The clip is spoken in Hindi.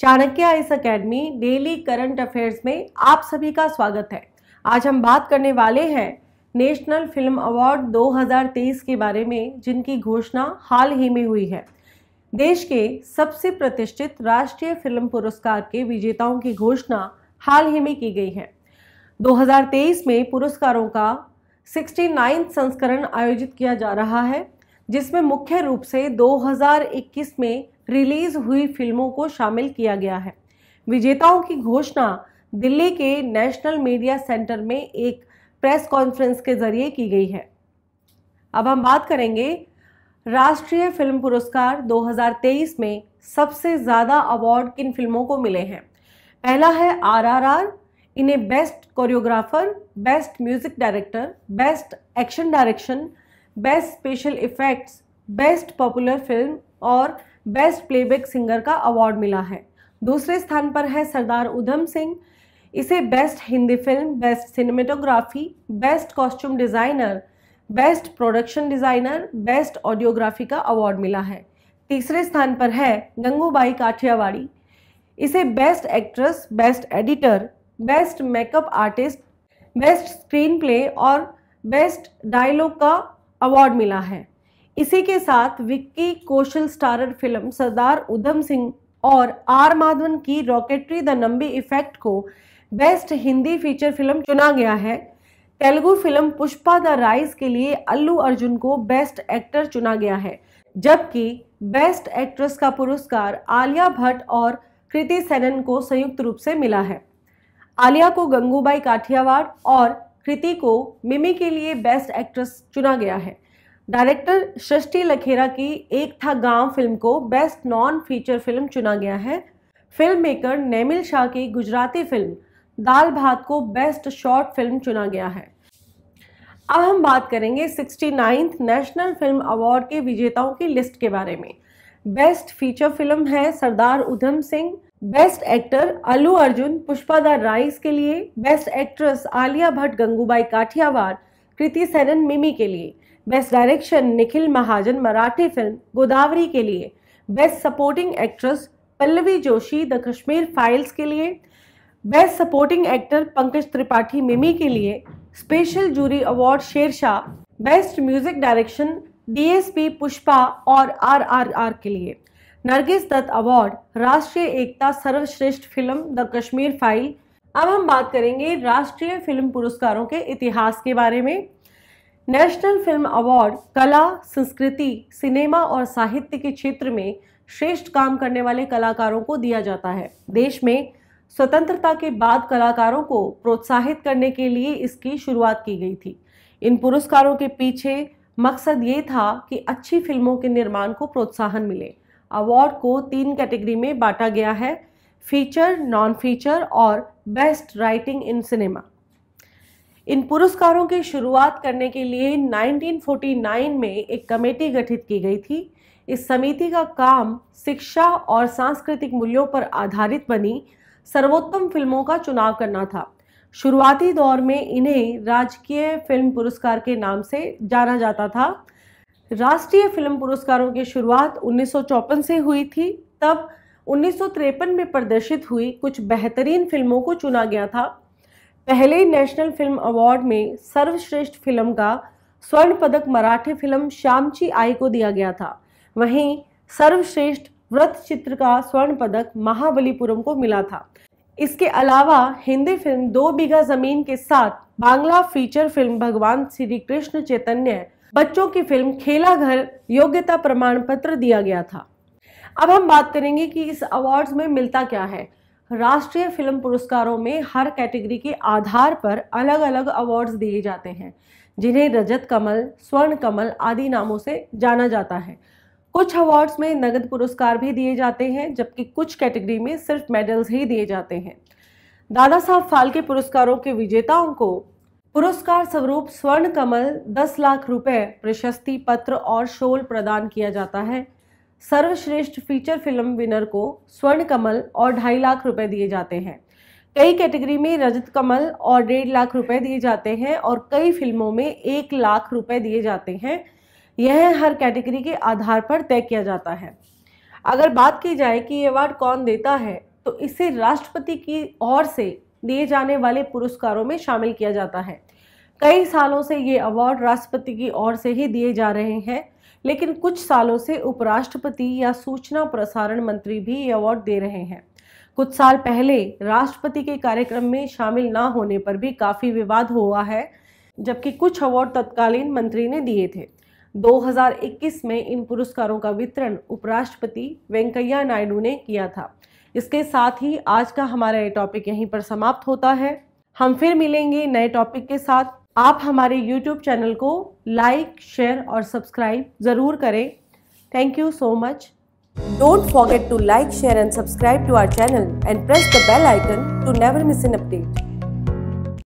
चाणक्य इस अकेडमी डेली करंट अफेयर्स में आप सभी का स्वागत है आज हम बात करने वाले हैं नेशनल फिल्म अवार्ड 2023 के बारे में जिनकी घोषणा हाल ही में हुई है देश के सबसे प्रतिष्ठित राष्ट्रीय फिल्म पुरस्कार के विजेताओं की घोषणा हाल ही में की गई है 2023 में पुरस्कारों का 69 संस्करण आयोजित किया जा रहा है जिसमें मुख्य रूप से 2021 में रिलीज हुई फिल्मों को शामिल किया गया है विजेताओं की घोषणा दिल्ली के नेशनल मीडिया सेंटर में एक प्रेस कॉन्फ्रेंस के जरिए की गई है अब हम बात करेंगे राष्ट्रीय फिल्म पुरस्कार 2023 में सबसे ज़्यादा अवार्ड किन फिल्मों को मिले हैं पहला है आरआरआर इन्हें best choreographer best music director best action direction best special effects best popular film और बेस्ट प्लेबैक सिंगर का अवार्ड मिला है दूसरे स्थान पर है सरदार उधम सिंह इसे best Hindi film best cinematography best costume designer best production designer best audiography का अवार्ड मिला है तीसरे स्थान पर है गंगूबाई काठियावाड़ी इसे best actress best editor best makeup artist best screenplay और बेस्ट डायलॉग का अवार्ड मिला है इसी के साथ विक्की कौशल स्टारर फिल्म सरदार उधम सिंह और आर माधवन की रॉकेटरी द नंबी इफेक्ट को बेस्ट हिंदी फीचर फिल्म चुना गया है Telugu film Pushpa the rise के लिए अल्लू अर्जुन को बेस्ट एक्टर चुना गया है जबकि बेस्ट एक्ट्रेस का पुरस्कार आलिया भट्ट और कृति सेनन को संयुक्त रूप से मिला है आलिया को गंगूबाई काठियावाड़ और कृति को मिमी के लिए बेस्ट एक्ट्रेस चुना गया है डायरेक्टर सृष्टि लखेरा की एक था गांव फिल्म को बेस्ट नॉन फीचर फिल्म चुना गया है फिल्म मेकर नेमिल शाह की गुजराती फिल्म दाल भात को बेस्ट शॉर्ट फिल्म चुना गया है अब हम बात करेंगे sixty ninth national film award के विजेताओं की लिस्ट के बारे में बेस्ट फीचर फिल्म है Sardar Udham Singh best actor Allu Arjun Pushpa the rise के लिए बेस्ट एक्ट्रेस आलिया भट्ट गंगूबाई काठियावाड़ कृति सेनन मिमी के लिए best direction Nikhil Mahajan Marathi film Godavari के लिए best supporting actress Pallavi Joshi the Kashmir files के लिए best supporting actor Pankaj Tripathi Mimi के लिए special jury award Shershaah best music direction DSP Pushpa और आरआरआर के लिए नरगिस दत्त अवार्ड राष्ट्रीय एकता सर्वश्रेष्ठ फिल्म द कश्मीर फाइल अब हम बात करेंगे राष्ट्रीय फिल्म पुरस्कारों के इतिहास के बारे में नेशनल फिल्म अवार्ड कला संस्कृति सिनेमा और साहित्य के क्षेत्र में श्रेष्ठ काम करने वाले कलाकारों को दिया जाता है देश में स्वतंत्रता के बाद कलाकारों को प्रोत्साहित करने के लिए इसकी शुरुआत की गई थी इन पुरस्कारों के पीछे मकसद ये था कि अच्छी फिल्मों के निर्माण को प्रोत्साहन मिले अवार्ड को तीन कैटेगरी में बांटा गया है फीचर नॉन फीचर और बेस्ट राइटिंग इन सिनेमा इन पुरस्कारों की शुरुआत करने के लिए 1949 में एक कमेटी गठित की गई थी इस समिति का काम शिक्षा और सांस्कृतिक मूल्यों पर आधारित बनी सर्वोत्तम फिल्मों का चुनाव करना था शुरुआती दौर में इन्हें राजकीय फिल्म पुरस्कार के नाम से जाना जाता था राष्ट्रीय फिल्म पुरस्कारों की शुरुआत उन्नीस से हुई थी तब उन्नीस में प्रदर्शित हुई कुछ बेहतरीन फिल्मों को चुना गया था पहले ही नेशनल फिल्म अवार्ड में सर्वश्रेष्ठ फिल्म का स्वर्ण पदक मराठी फिल्म श्यामची आई को दिया गया था वहीं सर्वश्रेष्ठ व्रत चित्र का स्वर्ण पदक महाबलीपुरम को मिला था इसके अलावा हिंदी फिल्म दो बीघा जमीन के साथ बांग्ला फीचर फिल्म भगवान श्री कृष्ण चैतन्य बच्चों की फिल्म खेला घर योग्यता प्रमाण पत्र दिया गया था अब हम बात करेंगे कि इस अवार्ड्स में मिलता क्या है राष्ट्रीय फिल्म पुरस्कारों में हर कैटेगरी के आधार पर अलग अलग अवार्ड्स दिए जाते हैं जिन्हें रजत कमल स्वर्ण कमल आदि नामों से जाना जाता है कुछ अवार्ड्स में नगद पुरस्कार भी दिए जाते हैं जबकि कुछ कैटेगरी में सिर्फ मेडल्स ही दिए जाते हैं दादा साहब फाल्के पुरस्कारों के विजेताओं को पुरस्कार स्वरूप स्वर्ण कमल दस लाख रुपए प्रशस्ति पत्र और शोल प्रदान किया जाता है सर्वश्रेष्ठ फीचर फिल्म विनर को स्वर्ण कमल और ढाई लाख रुपए दिए जाते हैं कई कैटेगरी में रजत कमल और डेढ़ लाख रुपए दिए जाते हैं और कई फिल्मों में एक लाख रुपए दिए जाते हैं यह हर कैटेगरी के आधार पर तय किया जाता है अगर बात की जाए कि ये अवार्ड कौन देता है तो इसे राष्ट्रपति की ओर से दिए जाने वाले पुरस्कारों में शामिल किया जाता है कई सालों से ये अवार्ड राष्ट्रपति की ओर से ही दिए जा रहे हैं लेकिन कुछ सालों से उपराष्ट्रपति या सूचना प्रसारण मंत्री भी ये अवार्ड दे रहे हैं कुछ साल पहले राष्ट्रपति के कार्यक्रम में शामिल ना होने पर भी काफ़ी विवाद हुआ है जबकि कुछ अवार्ड तत्कालीन मंत्री ने दिए थे 2021 में इन पुरस्कारों का वितरण उपराष्ट्रपति वेंकैया नायडू ने किया था इसके साथ ही आज का हमारा ये टॉपिक यहीं पर समाप्त होता है हम फिर मिलेंगे नए टॉपिक के साथ आप हमारे यूट्यूब चैनल को लाइक शेयर और सब्सक्राइब जरूर करें thank you so much don't forget to like share and subscribe to our channel and press the bell icon to never miss an update